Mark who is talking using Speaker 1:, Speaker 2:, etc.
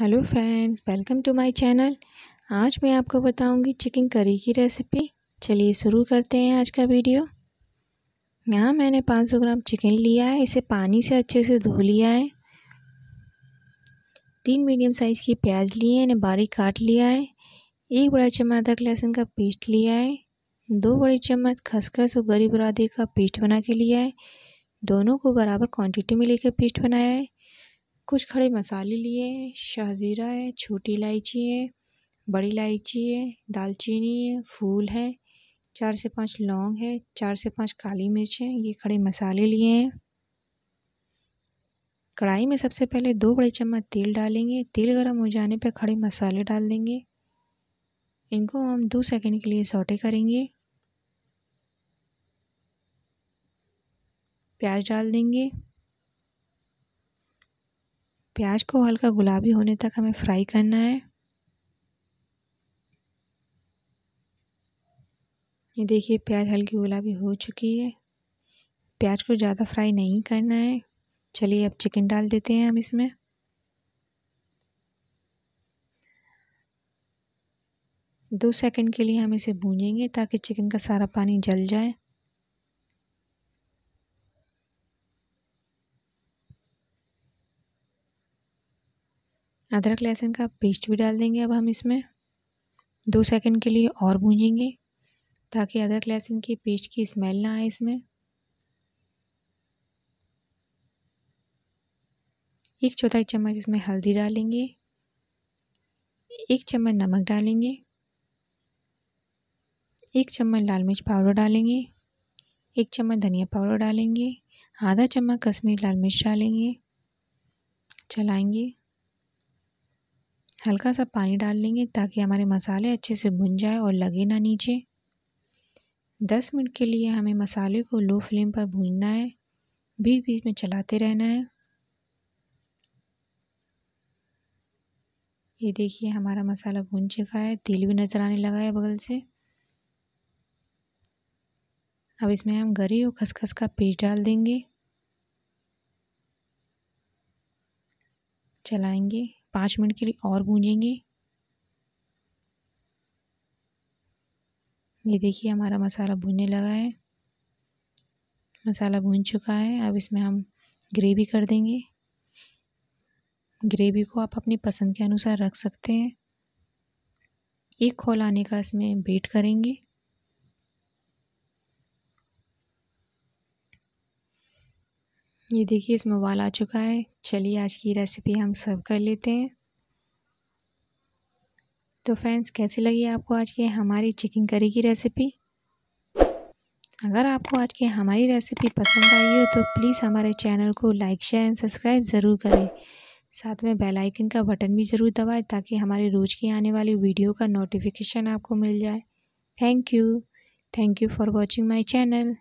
Speaker 1: hello friends welcome to my channel आज मैं आपको बताऊंगी चिकन करी की रेसिपी चलिए शुरू करते हैं आज का वीडियो यहाँ मैंने 500 ग्राम चिकन लिया है इसे पानी से अच्छे से धो लिया है तीन मीडियम साइज़ की प्याज ली है इन्हें बारीक काट लिया है एक बड़ा चम्मच अदरक लहसुन का पेस्ट लिया है दो बड़े चम्मच खसखस और गरी बुरादे का पेस्ट बना के लिया है दोनों को बराबर क्वान्टिटी में लेकर पेस्ट बनाया है कुछ खड़े मसाले लिए हैं शाहज़ीरा है छोटी इलायची है बड़ी इलायची है दालचीनी है फूल है चार से पांच लौंग है चार से पांच काली मिर्च है ये खड़े मसाले लिए हैं कढ़ाई में सबसे पहले दो बड़े चम्मच तेल डालेंगे तेल गर्म हो जाने पर खड़े मसाले डाल देंगे इनको हम दो सेकंड के लिए सौटे करेंगे प्याज डाल देंगे प्याज को हल्का गुलाबी होने तक हमें फ्राई करना है ये देखिए प्याज हल्की गुलाबी हो चुकी है प्याज को ज़्यादा फ्राई नहीं करना है चलिए अब चिकन डाल देते हैं हम इसमें दो सेकंड के लिए हम इसे भूनेंगे ताकि चिकन का सारा पानी जल जाए अदरक लहसुन का पेस्ट भी डाल देंगे अब हम इसमें दो सेकंड के लिए और भूजेंगे ताकि अदरक लहसुन की पेस्ट की स्मेल ना आए इसमें एक चौथाई चम्मच इसमें हल्दी डालेंगे एक चम्मच नमक डालेंगे एक चम्मच लाल मिर्च पाउडर डालेंगे एक चम्मच धनिया पाउडर डालेंगे आधा चम्मच कश्मीर लाल मिर्च डालेंगे चलाएंगे हल्का सा पानी डाल लेंगे ताकि हमारे मसाले अच्छे से भुन जाए और लगे ना नीचे दस मिनट के लिए हमें मसाले को लो फ्लेम पर भूनना है बीच बीच में चलाते रहना है ये देखिए हमारा मसाला भून चुका है तेल भी नज़र आने लगा है बगल से अब इसमें हम गरी और खसखस का पेस्ट डाल देंगे चलाएंगे पाँच मिनट के लिए और भूनेंगे ये देखिए हमारा मसाला भूनने लगा है मसाला भून चुका है अब इसमें हम ग्रेवी कर देंगे ग्रेवी को आप अपनी पसंद के अनुसार रख सकते हैं एक खोल आने का इसमें वेट करेंगे ये देखिए इसमें उबाल आ चुका है चलिए आज की रेसिपी हम सर्व कर लेते हैं तो फ्रेंड्स कैसी लगी आपको आज की हमारी चिकन करी की रेसिपी अगर आपको आज की हमारी रेसिपी पसंद आई हो तो प्लीज़ हमारे चैनल को लाइक शेयर एंड सब्सक्राइब ज़रूर करें साथ में बेल आइकन का बटन भी ज़रूर दबाएं ताकि हमारे रोज़ की आने वाली वीडियो का नोटिफिकेशन आपको मिल जाए thank you thank you for watching my channel